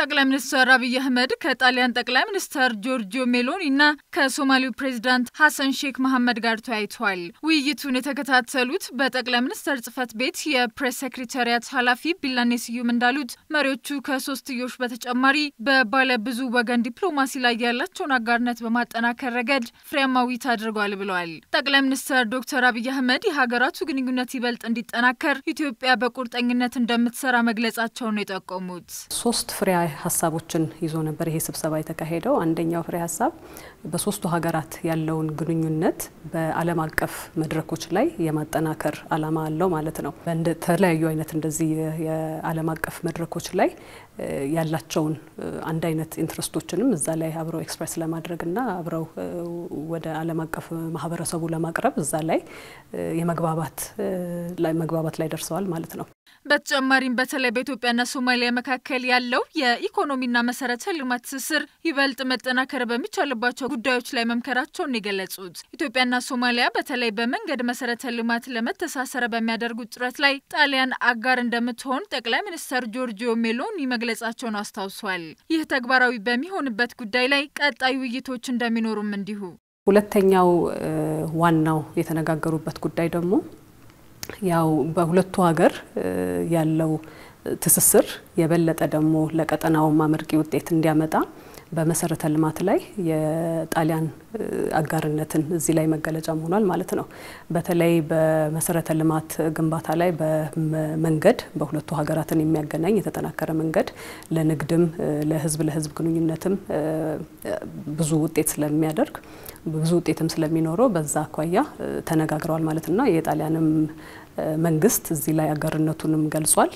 ጠቅላይ ሚኒስትር አብይ አህመድ ከጣሊያን ጠቅላይ ሚኒስትር ጆርጂዮ እና ከሶማሌው ፕሬዚዳንት ሐሰን ሼክ መሐመድ ጋር ተወያይተዋል። ውይይቱን የተከታተሉት በጠቅላይ ሚኒስትር ጽህፈት ቤት የፕሬስ ሴክሬታሪያት ኃላፊ ቢላኔ ስዩም እንዳሉት መሪዎቹ ከሶስትዮሽ በተጨማሪ በባለ ብዙ ወገን ዲፕሎማሲ ላይ ያላቸውን አጋርነት በማጠናከር ረገድ ፍሬያማዊ አድርገዋል ብለዋል። ጠቅላይ ሚኒስትር ዶክተር አብይ አህመድ የሀገራቱ ግንኙነት ይበልጥ እንዲጠናከር ኢትዮጵያ በቁርጠኝነት እንደምትሰራ መግለጻቸውን ነው የጠቆሙት። ሶስት ፍሬያ ፍሬ ሀሳቦችን ይዞ ነበር ይሄ ስብሰባ የተካሄደው። አንደኛው ፍሬ ሀሳብ በሶስቱ ሀገራት ያለውን ግንኙነት በዓለም አቀፍ መድረኮች ላይ የማጠናከር አላማ አለው ማለት ነው። በተለያዩ አይነት እንደዚህ የዓለም አቀፍ መድረኮች ላይ ያላቸውን አንድ አይነት ኢንትረስቶችንም እዛ ላይ አብረው ኤክስፕሬስ ለማድረግና አብረው ወደ ዓለም አቀፍ ማህበረሰቡ ለማቅረብ እዛ ላይ የመግባባት ላይ መግባባት ላይ ደርሰዋል ማለት ነው። በተጨማሪም በተለይ በኢትዮጵያና ሶማሊያ መካከል ያለው የኢኮኖሚና መሰረተ ልማት ትስስር ይበልጥ መጠናከር በሚቻልባቸው ጉዳዮች ላይ መምከራቸውን የገለጹት ኢትዮጵያና ሶማሊያ በተለይ በመንገድ መሰረተ ልማት ለመተሳሰር በሚያደርጉት ጥረት ላይ ጣሊያን አጋር እንደምትሆን ጠቅላይ ሚኒስትር ጆርጂዮ ሜሎኒ መግለጻቸውን አስታውሷል። ይህ ተግባራዊ በሚሆንበት ጉዳይ ላይ ቀጣይ ውይይቶች እንደሚኖሩም እንዲሁ ሁለተኛው ዋናው የተነጋገሩበት ጉዳይ ደግሞ ያው በሁለቱ ሀገር ያለው ትስስር የበለጠ ደግሞ ለቀጠናው አመርቂ ውጤት እንዲያመጣ በመሰረተ ልማት ላይ የጣሊያን አጋርነትን እዚህ ላይ መገለጫም ሆኗል ማለት ነው። በተለይ በመሰረተ ልማት ግንባታ ላይ በመንገድ በሁለቱ ሀገራትን የሚያገናኝ የተጠናከረ መንገድ ለንግድም፣ ለህዝብ ለህዝብ ግንኙነትም ብዙ ውጤት ስለሚያደርግ ብዙ ውጤትም ስለሚኖረው በዛ አኳያ ተነጋግረዋል ማለት ነው። የጣሊያንም መንግስት እዚህ ላይ አጋርነቱንም ገልጿል።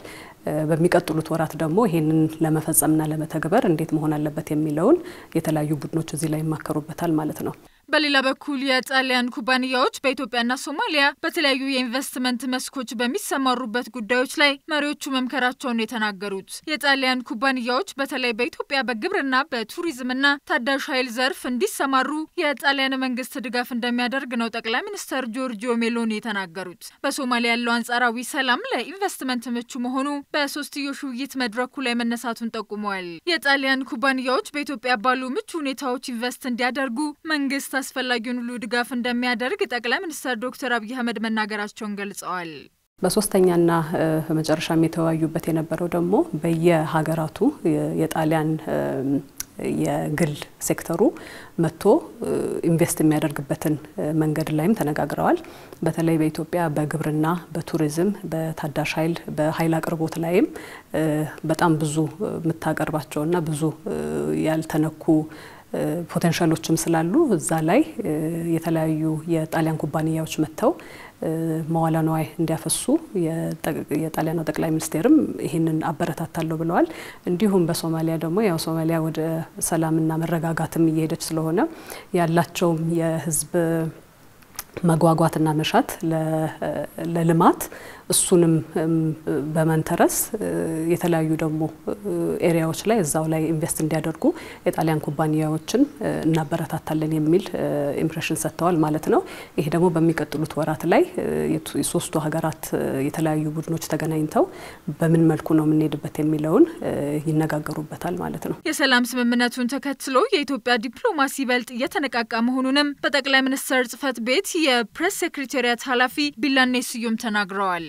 በሚቀጥሉት ወራት ደግሞ ይሄንን ለመፈጸምና ለመተግበር እንዴት መሆን አለበት የሚለውን የተለያዩ ቡድኖች እዚህ ላይ ይማከሩበታል ማለት ነው። በሌላ በኩል የጣሊያን ኩባንያዎች በኢትዮጵያና ሶማሊያ በተለያዩ የኢንቨስትመንት መስኮች በሚሰማሩበት ጉዳዮች ላይ መሪዎቹ መምከራቸውን የተናገሩት የጣሊያን ኩባንያዎች በተለይ በኢትዮጵያ በግብርና በቱሪዝምና ታዳሽ ኃይል ዘርፍ እንዲሰማሩ የጣሊያን መንግስት ድጋፍ እንደሚያደርግ ነው ጠቅላይ ሚኒስትር ጆርጂዮ ሜሎኒ የተናገሩት። በሶማሊያ ያለው አንጻራዊ ሰላም ለኢንቨስትመንት ምቹ መሆኑ በሶስትዮሽ ውይይት መድረኩ ላይ መነሳቱን ጠቁመዋል። የጣሊያን ኩባንያዎች በኢትዮጵያ ባሉ ምቹ ሁኔታዎች ኢንቨስት እንዲያደርጉ መንግስት አስፈላጊውን ሁሉ ድጋፍ እንደሚያደርግ ጠቅላይ ሚኒስትር ዶክተር አብይ አህመድ መናገራቸውን ገልጸዋል። በሶስተኛና መጨረሻም የተወያዩበት የነበረው ደግሞ በየሀገራቱ የጣሊያን የግል ሴክተሩ መጥቶ ኢንቨስት የሚያደርግበትን መንገድ ላይም ተነጋግረዋል። በተለይ በኢትዮጵያ በግብርና፣ በቱሪዝም፣ በታዳሽ ኃይል፣ በኃይል አቅርቦት ላይም በጣም ብዙ የምታቀርባቸውና ብዙ ያልተነኩ ፖቴንሻሎችም ስላሉ እዛ ላይ የተለያዩ የጣሊያን ኩባንያዎች መጥተው መዋለ ንዋይ እንዲያፈሱ የጣሊያኗ ጠቅላይ ሚኒስቴርም ይህንን አበረታታለሁ ብለዋል። እንዲሁም በሶማሊያ ደግሞ ያው ሶማሊያ ወደ ሰላምና መረጋጋትም እየሄደች ስለሆነ ያላቸውም የህዝብ መጓጓትና መሻት ለልማት እሱንም በመንተረስ የተለያዩ ደግሞ ኤሪያዎች ላይ እዛው ላይ ኢንቨስት እንዲያደርጉ የጣሊያን ኩባንያዎችን እናበረታታለን የሚል ኢምፕሬሽን ሰጥተዋል ማለት ነው። ይሄ ደግሞ በሚቀጥሉት ወራት ላይ ሶስቱ ሀገራት የተለያዩ ቡድኖች ተገናኝተው በምን መልኩ ነው የምንሄድበት የሚለውን ይነጋገሩበታል ማለት ነው። የሰላም ስምምነቱን ተከትሎ የኢትዮጵያ ዲፕሎማሲ ይበልጥ እየተነቃቃ መሆኑንም በጠቅላይ ሚኒስትር ጽህፈት ቤት የፕሬስ ሴክሬታሪያት ኃላፊ ቢላኔ ስዩም ተናግረዋል።